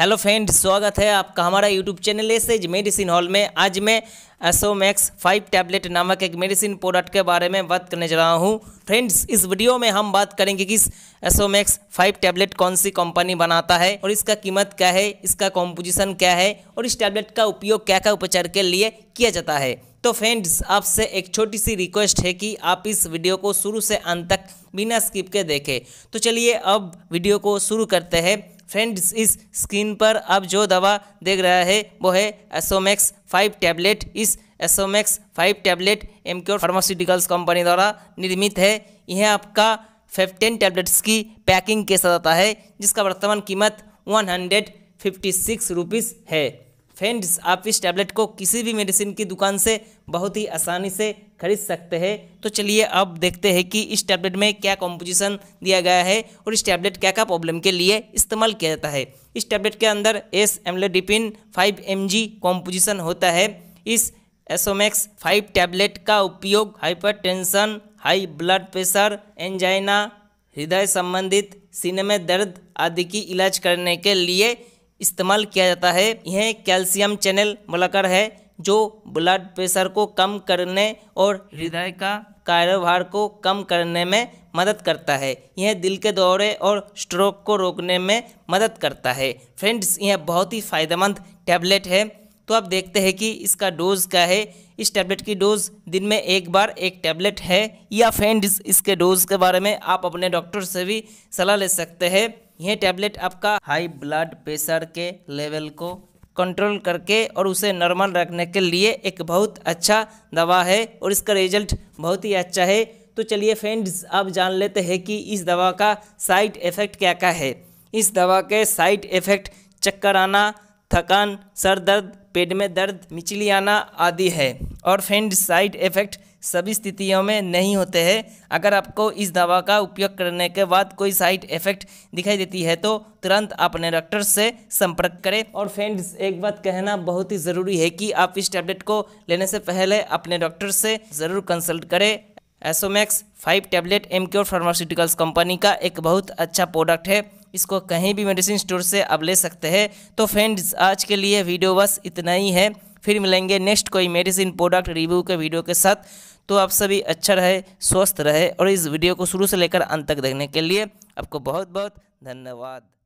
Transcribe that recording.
hello friend स्वागत है आपका हमारा यूट्यूब चैनल एसेज मेडिसिन हॉल में आज मैं मैक्स फाइव टैबलेट नामक एक मेडिसिन प्रोडक्ट के बारे में बात करने जा रहा हूँ फ्रेंड्स इस वीडियो में हम बात करेंगे कि एसोमैक्स फाइव टैबलेट कौन सी कंपनी बनाता है और इसका कीमत क्या है इसका कॉम्पोजिशन क्या है और इस टैबलेट का उपयोग क्या क्या उपचार के लिए किया जाता है तो फ्रेंड्स आपसे एक छोटी सी रिक्वेस्ट है कि आप इस वीडियो को शुरू से अंत तक बिना स्किप के देखें तो चलिए अब वीडियो को शुरू करते हैं फ्रेंड्स इस स्क्रीन पर आप जो दवा देख रहा है वो है एसोमैक्स फाइव टैबलेट इस Asomex five tablet Emcure pharmaceuticals company द्वारा निर्मित है यह आपका फिफ्टीन टैबलेट्स की पैकिंग के साथ आता है जिसका वर्तमान कीमत one hundred fifty six rupees है फ्रेंड्स आप इस टैबलेट को किसी भी मेडिसिन की दुकान से बहुत ही आसानी से खरीद सकते हैं तो चलिए अब देखते हैं कि इस टैबलेट में क्या कॉम्पोजिशन दिया गया है और इस टैबलेट क्या क्या प्रॉब्लम के लिए इस्तेमाल किया जाता है इस टैबलेट के अंदर S amlodipine five M G composition होता है इस एसोमैक्स फाइव टैबलेट का उपयोग hyper high blood pressure angina हृदय संबंधित सीने में दर्द आदि की इलाज करने के लिए इस्तेमाल किया जाता है यह कैल्शियम चैनल मलकर है जो ब्लड प्रेशर को कम करने और हृदय का कारोबार को कम करने में मदद करता है यह दिल के दौरे और स्ट्रोक को रोकने में मदद करता है फ्रेंड्स यह बहुत ही फायदेमंद टैबलेट है तो आप देखते हैं कि इसका डोज क्या है इस टैबलेट की डोज दिन में एक बार एक टैबलेट है या फ्रेंड्स इसके डोज के बारे में आप अपने डॉक्टर से भी सलाह ले सकते हैं यह टैबलेट आपका हाई ब्लड प्रेशर के लेवल को कंट्रोल करके और उसे नॉर्मल रखने के लिए एक बहुत अच्छा दवा है और इसका रिजल्ट बहुत ही अच्छा है तो चलिए फ्रेंड्स अब जान लेते हैं कि इस दवा का साइड इफ़ेक्ट क्या क्या है इस दवा के साइड इफ़ेक्ट चक्कर आना थकान सर दर्द पेट में दर्द मिचली आना आदि है और फ्रेंड्स साइड इफ़ेक्ट सभी स्थितियों में नहीं होते हैं अगर आपको इस दवा का उपयोग करने के बाद कोई साइड इफेक्ट दिखाई देती है तो तुरंत अपने डॉक्टर से संपर्क करें और फ्रेंड्स एक बात कहना बहुत ही ज़रूरी है कि आप इस टैबलेट को लेने से पहले अपने डॉक्टर से ज़रूर कंसल्ट करें Asomex five tablet Emcure pharmaceuticals company का एक बहुत अच्छा प्रोडक्ट है इसको कहीं भी मेडिसिन स्टोर से आप ले सकते हैं तो फ्रेंड्स आज के लिए वीडियो बस इतना ही है फिर मिलेंगे नेक्स्ट कोई मेडिसिन प्रोडक्ट रिव्यू के वीडियो के साथ तो आप सभी अच्छा रहे स्वस्थ रहे और इस वीडियो को शुरू से लेकर अंत तक देखने के लिए आपको बहुत बहुत धन्यवाद